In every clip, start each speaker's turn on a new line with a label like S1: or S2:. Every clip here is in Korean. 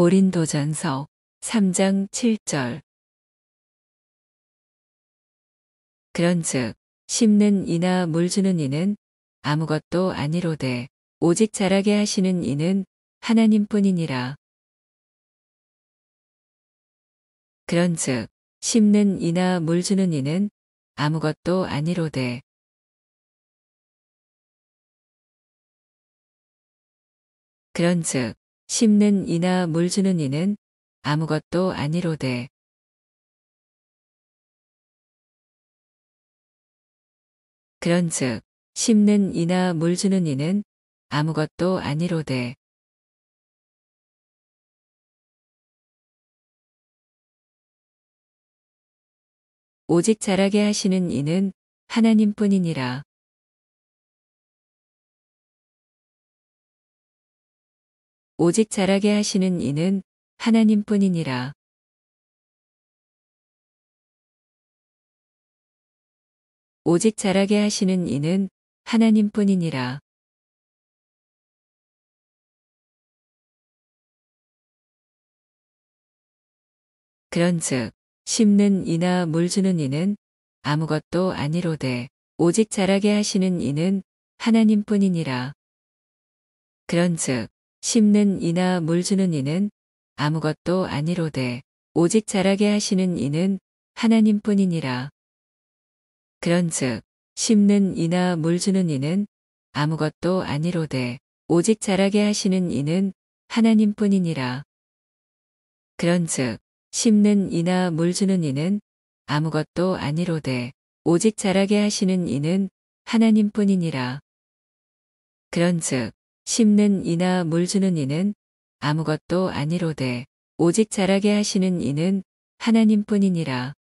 S1: 고린도전서 3장 7절 그런즉 심는 이나 물 주는 이는 아무것도 아니로되 오직 자라게 하시는 이는 하나님뿐이니라 그런즉 심는 이나 물 주는 이는 아무것도 아니로되 그런즉 심는 이나 물 주는 이는 아무것도 아니로되 그런즉 심는 이나 물 주는 이는 아무것도 아니로되 오직 자라게 하시는 이는 하나님뿐이니라. 오직 자라게 하시는 이는 하나님뿐이니라. 오직 자라게 하시는 이는 하나님뿐이니라. 그런즉 심는 이나 물 주는 이는 아무것도 아니로되
S2: 오직 자라게 하시는 이는 하나님뿐이니라. 그런즉 심는 이나 물 주는 이는 아무것도 아니로되 오직 자라게 하시는 이는 하나님뿐이니라. 그런즉 심는 이나 물 주는 이는 아무것도 아니로되 오직 자라게 하시는 이는 하나님뿐이니라. 그런즉 심는 이나 물 주는 이는 아무것도 아니로되 오직 자라게 하시는 이는 하나님뿐이니라. 그런즉 심는 이나 물 주는 이는 아무것도 아니로되 오직 자라게 하시는 이는 하나님뿐이니라.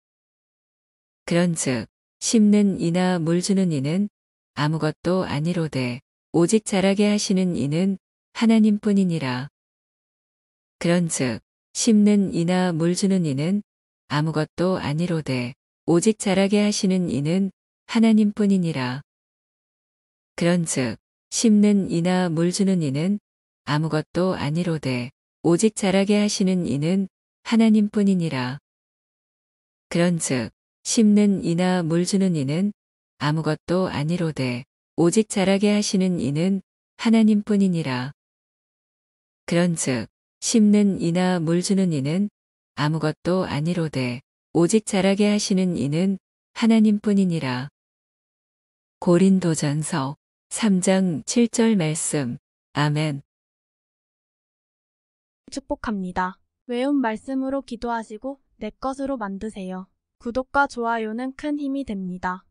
S2: 그런즉 심는 이나 물 주는 이는 아무것도 아니로되 오직 자라게 하시는 이는 하나님뿐이니라. 그런즉 심는 이나 물 주는 이는 아무것도 아니로되 오직 자라게 하시는 이는 하나님뿐이니라. 그런즉 심는 이나 물 주는 이는 아무것도 아니로되 오직 자라게 하시는 이는 하나님뿐이니라. 그런즉 심는 이나 물 주는 이는 아무것도 아니로되 오직 자라게 하시는 이는 하나님뿐이니라. 그런즉 심는 이나 물 주는 이는 아무것도 아니로되 오직 자라게 하시는 이는 하나님뿐이니라. 고린도전서 3장 7절 말씀. 아멘. 축복합니다. 외운 말씀으로
S1: 기도하시고 내 것으로 만드세요. 구독과 좋아요는 큰 힘이 됩니다.